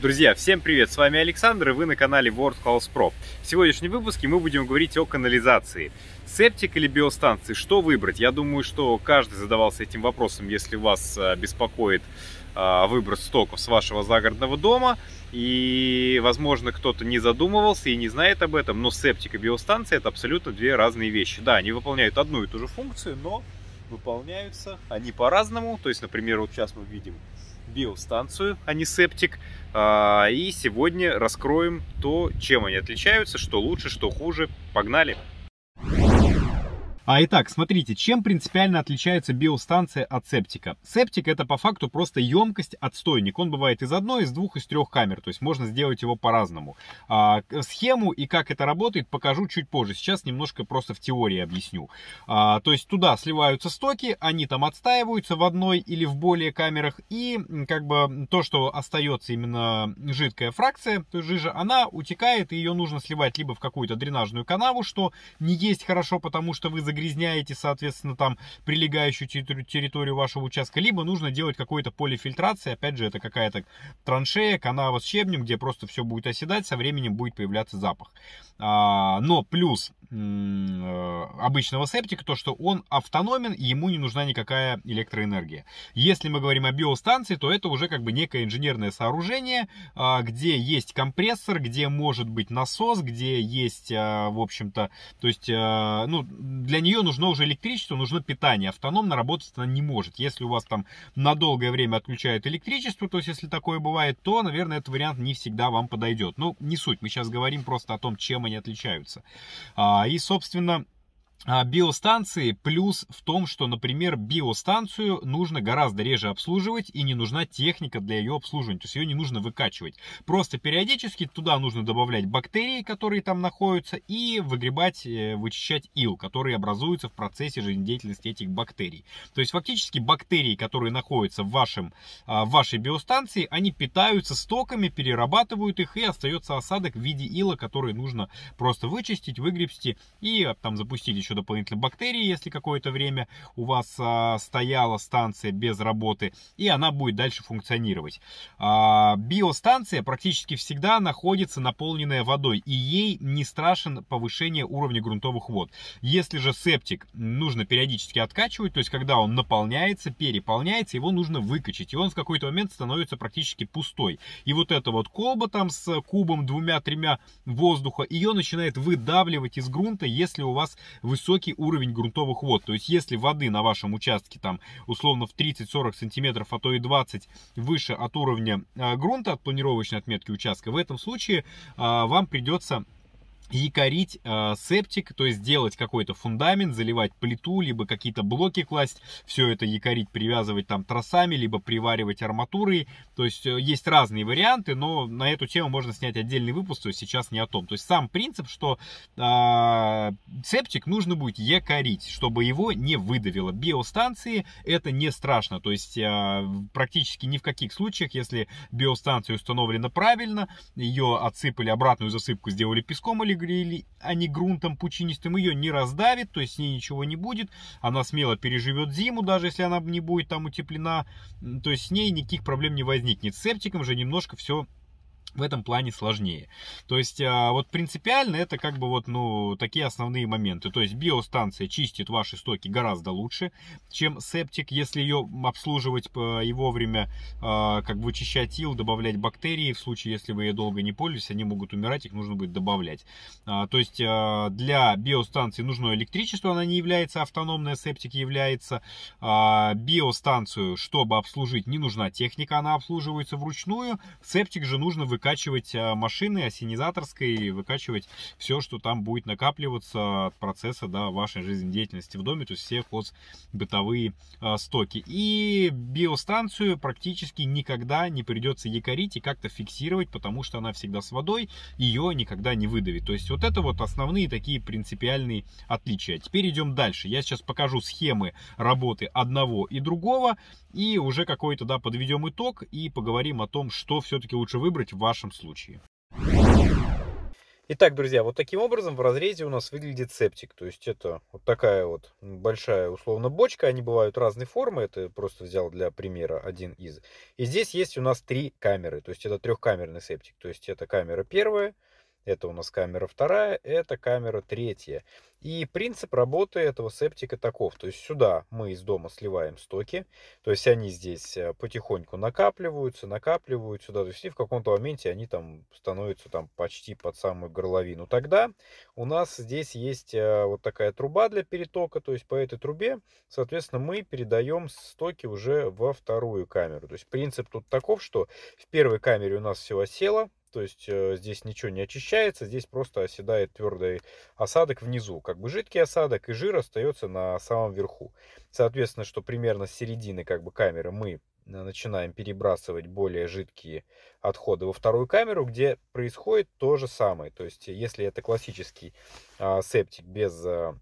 Друзья, всем привет! С вами Александр и вы на канале World House Pro. В сегодняшнем выпуске мы будем говорить о канализации. Септик или биостанции, что выбрать? Я думаю, что каждый задавался этим вопросом, если вас а, беспокоит а, выбор стоков с вашего загородного дома. И, возможно, кто-то не задумывался и не знает об этом, но септик и биостанция это абсолютно две разные вещи. Да, они выполняют одну и ту же функцию, но выполняются они по-разному. То есть, например, вот сейчас мы видим биостанцию, а не септик. А, и сегодня раскроем то, чем они отличаются, что лучше, что хуже. Погнали! А итак, смотрите, чем принципиально отличается биостанция от септика? Септик это по факту просто емкость отстойник. Он бывает из одной, из двух, из трех камер. То есть можно сделать его по-разному. А, схему и как это работает покажу чуть позже. Сейчас немножко просто в теории объясню. А, то есть туда сливаются стоки, они там отстаиваются в одной или в более камерах. И как бы то, что остается именно жидкая фракция, то есть жижа, она утекает и ее нужно сливать либо в какую-то дренажную канаву, что не есть хорошо, потому что вы загрязняете загрязняете, соответственно, там прилегающую территорию вашего участка, либо нужно делать какое-то поле фильтрации, опять же, это какая-то траншея, канава с щебнем, где просто все будет оседать, со временем будет появляться запах. А, но плюс э, обычного септика то, что он автономен, и ему не нужна никакая электроэнергия. Если мы говорим о биостанции, то это уже как бы некое инженерное сооружение, а, где есть компрессор, где может быть насос, где есть, а, в общем-то, то есть, э, ну, для нее нее нужно уже электричество, нужно питание. Автономно работать она не может. Если у вас там на долгое время отключают электричество, то есть если такое бывает, то, наверное, этот вариант не всегда вам подойдет. Ну, не суть. Мы сейчас говорим просто о том, чем они отличаются. А, и, собственно, а, биостанции плюс в том, что, например, биостанцию нужно гораздо реже обслуживать и не нужна техника для ее обслуживания, то есть ее не нужно выкачивать. Просто периодически туда нужно добавлять бактерии, которые там находятся, и выгребать, э, вычищать ил, который образуется в процессе жизнедеятельности этих бактерий. То есть фактически бактерии, которые находятся в, вашем, а, в вашей биостанции, они питаются стоками, перерабатывают их и остается осадок в виде ила, который нужно просто вычистить, выгребсти и а, там запустить еще еще дополнительно бактерии, если какое-то время у вас а, стояла станция без работы, и она будет дальше функционировать. А, биостанция практически всегда находится наполненная водой, и ей не страшен повышение уровня грунтовых вод. Если же септик нужно периодически откачивать, то есть когда он наполняется, переполняется, его нужно выкачать, и он в какой-то момент становится практически пустой. И вот эта вот колба там с кубом двумя-тремя воздуха, ее начинает выдавливать из грунта, если у вас высокий высокий уровень грунтовых вод. То есть, если воды на вашем участке там условно в 30-40 сантиметров, а то и 20 выше от уровня а, грунта, от планировочной отметки участка, в этом случае а, вам придется якорить э, а, септик, то есть делать какой-то фундамент, заливать плиту, либо какие-то блоки класть, все это якорить, привязывать там тросами, либо приваривать арматурой, то есть э, есть разные варианты, но на эту тему можно снять отдельный выпуск, то есть сейчас не о том. То есть сам принцип, что э, септик нужно будет якорить, чтобы его не выдавило. Биостанции это не страшно, то есть э, практически ни в каких случаях, если биостанция установлена правильно, ее отсыпали, обратную засыпку сделали песком или грили, они а грунтом пучинистым, ее не раздавит, то есть с ней ничего не будет. Она смело переживет зиму, даже если она не будет там утеплена. То есть с ней никаких проблем не возникнет. С септиком же немножко все в этом плане сложнее. То есть, а, вот принципиально это как бы вот, ну, такие основные моменты. То есть, биостанция чистит ваши стоки гораздо лучше, чем септик, если ее обслуживать э, и вовремя, а, как бы вычищать ил, добавлять бактерии. В случае, если вы ее долго не пользуетесь, они могут умирать, их нужно будет добавлять. А, то есть, для биостанции нужно электричество, она не является автономная, септик является. Биостанцию, чтобы обслужить, не нужна техника, она обслуживается вручную. Септик же нужно выключать выкачивать э, машины ассенизаторской, выкачивать все, что там будет накапливаться от процесса да, вашей жизнедеятельности в доме, то есть все бытовые э, стоки. И биостанцию практически никогда не придется якорить и как-то фиксировать, потому что она всегда с водой, ее никогда не выдавит. То есть вот это вот основные такие принципиальные отличия. Теперь идем дальше. Я сейчас покажу схемы работы одного и другого, и уже какой-то да, подведем итог и поговорим о том, что все-таки лучше выбрать вашем случае. Итак, друзья, вот таким образом в разрезе у нас выглядит септик. То есть это вот такая вот большая условно бочка. Они бывают разной формы. Это просто взял для примера один из. И здесь есть у нас три камеры. То есть это трехкамерный септик. То есть это камера первая, это у нас камера вторая, это камера третья. И принцип работы этого септика таков. То есть сюда мы из дома сливаем стоки. То есть они здесь э, потихоньку накапливаются, накапливают сюда. То есть и в каком-то моменте они там становятся там почти под самую горловину. Тогда у нас здесь есть э, вот такая труба для перетока. То есть по этой трубе, соответственно, мы передаем стоки уже во вторую камеру. То есть принцип тут таков, что в первой камере у нас все осело то есть э, здесь ничего не очищается, здесь просто оседает твердый осадок внизу. Как бы жидкий осадок и жир остается на самом верху. Соответственно, что примерно с середины как бы камеры мы э, начинаем перебрасывать более жидкие отходы во вторую камеру, где происходит то же самое. То есть если это классический а, септик без... А,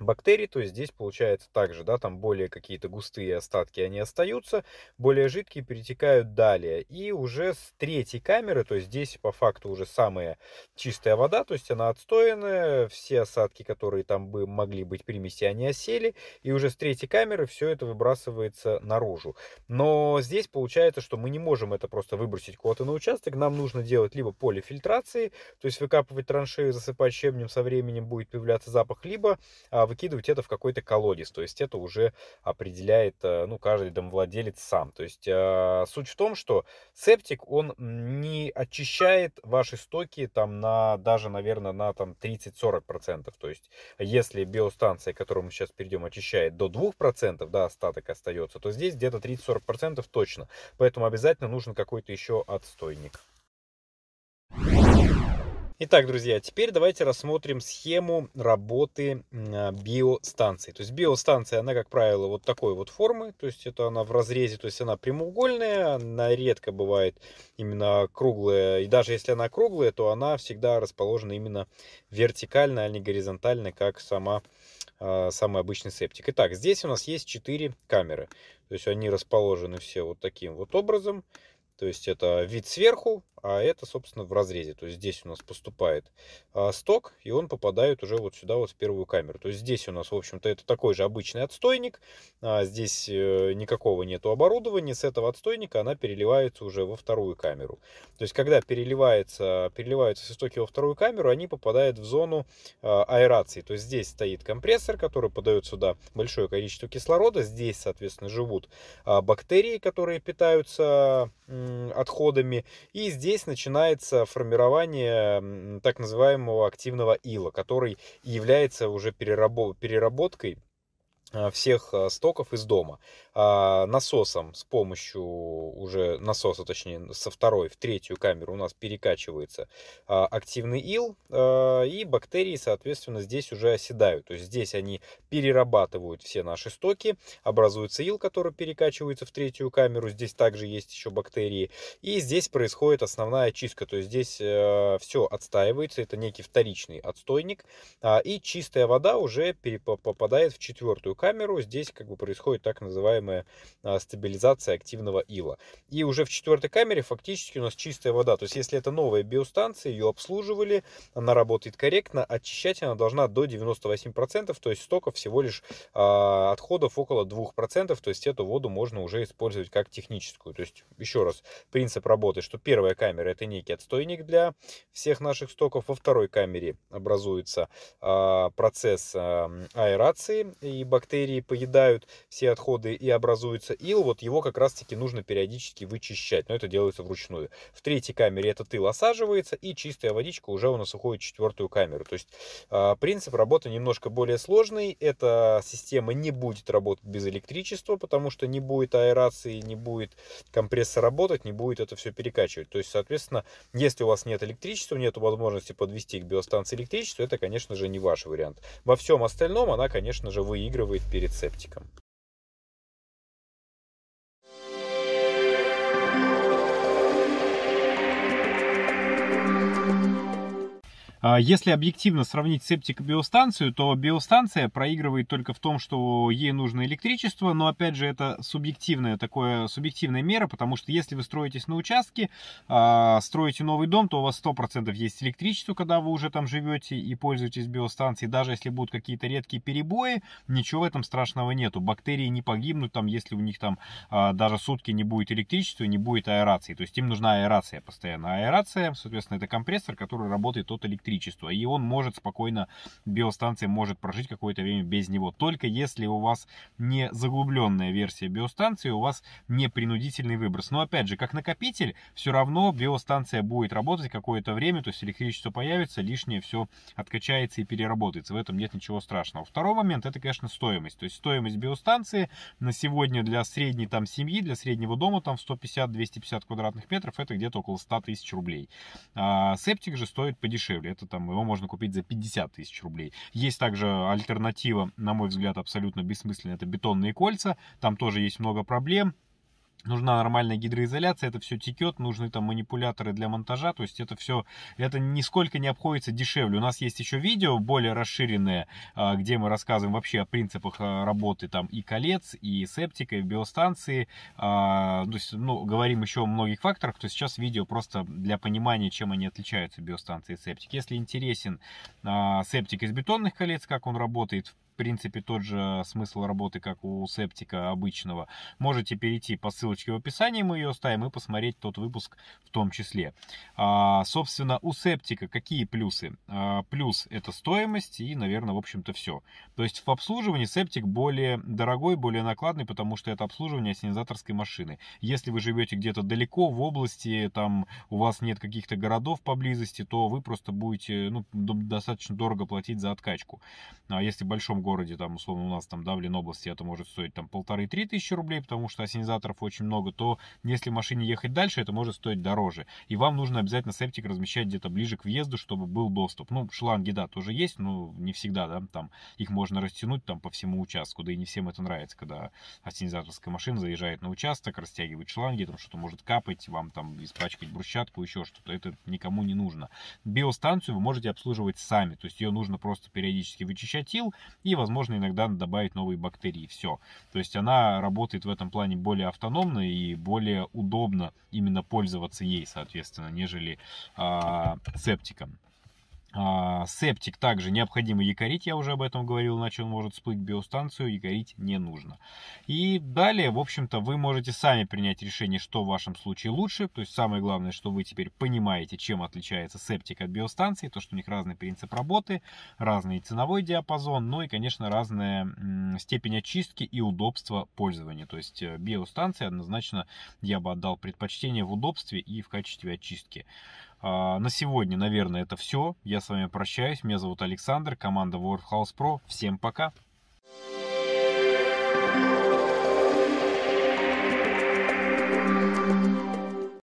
бактерий, то здесь получается также, да, там более какие-то густые остатки, они остаются, более жидкие перетекают далее. И уже с третьей камеры, то есть здесь по факту уже самая чистая вода, то есть она отстоянная, все осадки, которые там бы могли быть примеси, они осели, и уже с третьей камеры все это выбрасывается наружу. Но здесь получается, что мы не можем это просто выбросить куда-то на участок, нам нужно делать либо поле фильтрации, то есть выкапывать траншею, засыпать щебнем, со временем будет появляться запах, либо а, а выкидывать это в какой-то колодец. То есть это уже определяет, э, ну, каждый домовладелец сам. То есть э, суть в том, что септик, он не очищает ваши стоки там на, даже, наверное, на там 30-40%. То есть если биостанция, к которой мы сейчас перейдем, очищает до 2%, да, остаток остается, то здесь где-то 30-40% точно. Поэтому обязательно нужен какой-то еще отстойник. Итак, друзья, теперь давайте рассмотрим схему работы а, биостанции. То есть биостанция, она, как правило, вот такой вот формы, то есть это она в разрезе, то есть она прямоугольная, она редко бывает именно круглая, и даже если она круглая, то она всегда расположена именно вертикально, а не горизонтально, как сама а, самый обычный септик. Итак, здесь у нас есть 4 камеры. То есть они расположены все вот таким вот образом. То есть это вид сверху, а это, собственно, в разрезе. То есть здесь у нас поступает а, сток, и он попадает уже вот сюда, вот в первую камеру. То есть здесь у нас, в общем-то, это такой же обычный отстойник. А здесь э, никакого нету оборудования. С этого отстойника она переливается уже во вторую камеру. То есть когда переливается, переливаются стоки во вторую камеру, они попадают в зону а, аэрации. То есть здесь стоит компрессор, который подает сюда большое количество кислорода. Здесь, соответственно, живут бактерии, которые питаются отходами. И здесь здесь начинается формирование так называемого активного ила, который является уже переработкой а, всех а, стоков из дома а, насосом с помощью уже насоса точнее со второй в третью камеру у нас перекачивается активный ил и бактерии соответственно здесь уже оседают то есть здесь они перерабатывают все наши стоки образуется ил который перекачивается в третью камеру здесь также есть еще бактерии и здесь происходит основная очистка то есть здесь э, все отстаивается это некий вторичный отстойник и чистая вода уже попадает в четвертую камеру камеру. Здесь как бы происходит так называемая а, стабилизация активного ила. И уже в четвертой камере фактически у нас чистая вода. То есть если это новая биостанция, ее обслуживали, она работает корректно, очищать она должна до 98%, то есть столько всего лишь а, отходов около 2%, то есть эту воду можно уже использовать как техническую. То есть еще раз, принцип работы, что первая камера это некий отстойник для всех наших стоков, во второй камере образуется а, процесс аэрации и бактерий бактерии поедают все отходы и образуется ил, вот его как раз-таки нужно периодически вычищать, но это делается вручную. В третьей камере этот ил осаживается, и чистая водичка уже у нас уходит в четвертую камеру. То есть а, принцип работы немножко более сложный, эта система не будет работать без электричества, потому что не будет аэрации, не будет компрессор работать, не будет это все перекачивать. То есть, соответственно, если у вас нет электричества, нет возможности подвести к биостанции электричество, это, конечно же, не ваш вариант. Во всем остальном она, конечно же, выигрывает перед септиком. А, если объективно сравнить септик и биостанцию, то биостанция проигрывает только в том, что ей нужно электричество, но опять же это субъективная такое субъективная мера, потому что если вы строитесь на участке, а, строите новый дом, то у вас 100% есть электричество, когда вы уже там живете и пользуетесь биостанцией, даже если будут какие-то редкие перебои, ничего в этом страшного нету. Бактерии не погибнут там, если у них там а, даже сутки не будет электричества, не будет аэрации. То есть им нужна аэрация постоянно. Аэрация, соответственно, это компрессор, который работает от электричества электричество, и он может спокойно, биостанция может прожить какое-то время без него. Только если у вас не заглубленная версия биостанции, у вас не принудительный выброс. Но опять же, как накопитель, все равно биостанция будет работать какое-то время, то есть электричество появится, лишнее все откачается и переработается. В этом нет ничего страшного. Второй момент, это, конечно, стоимость. То есть стоимость биостанции на сегодня для средней там семьи, для среднего дома там 150-250 квадратных метров, это где-то около 100 тысяч рублей. А септик же стоит подешевле. Это что там его можно купить за 50 тысяч рублей. Есть также альтернатива, на мой взгляд, абсолютно бессмысленная, это бетонные кольца, там тоже есть много проблем, нужна нормальная гидроизоляция, это все текет, нужны там манипуляторы для монтажа, то есть это все, это нисколько не обходится дешевле. У нас есть еще видео более расширенное, а, где мы рассказываем вообще о принципах а, работы там и колец, и септика, и биостанции, а, то есть, ну, говорим еще о многих факторах, то сейчас видео просто для понимания, чем они отличаются, биостанции и септик. Если интересен септик из бетонных колец, как он работает, в принципе, тот же смысл работы, как у септика обычного. Можете перейти по ссылочке в описании, мы ее оставим, и посмотреть тот выпуск в том числе. А, собственно, у септика какие плюсы? А, плюс это стоимость и, наверное, в общем-то все. То есть в обслуживании септик более дорогой, более накладный, потому что это обслуживание синизаторской машины. Если вы живете где-то далеко, в области, там у вас нет каких-то городов поблизости, то вы просто будете ну, достаточно дорого платить за откачку. А если в большом городе, там, условно, у нас там, да, в Ленобласти это может стоить там полторы-три тысячи рублей, потому что ассенизаторов очень много, то если машине ехать дальше, это может стоить дороже. И вам нужно обязательно септик размещать где-то ближе к въезду, чтобы был доступ. Ну, шланги, да, тоже есть, но не всегда, да, там их можно растянуть там по всему участку, да и не всем это нравится, когда ассенизаторская машина заезжает на участок, растягивает шланги, там что-то может капать, вам там испачкать брусчатку, еще что-то, это никому не нужно. Биостанцию вы можете обслуживать сами, то есть ее нужно просто периодически вычищать ил и возможно, иногда добавить новые бактерии. Все. То есть она работает в этом плане более автономно и более удобно именно пользоваться ей, соответственно, нежели э, септиком. А, септик также необходимо якорить, я уже об этом говорил, иначе он может всплыть в биостанцию, якорить не нужно. И далее, в общем-то, вы можете сами принять решение, что в вашем случае лучше. То есть самое главное, что вы теперь понимаете, чем отличается септик от биостанции, то, что у них разный принцип работы, разный ценовой диапазон, ну и, конечно, разная степень очистки и удобства пользования. То есть э, биостанции однозначно я бы отдал предпочтение в удобстве и в качестве очистки. А, на сегодня, наверное, это все. Я с вами прощаюсь. Меня зовут Александр, команда World House Pro. Всем пока! Thank you.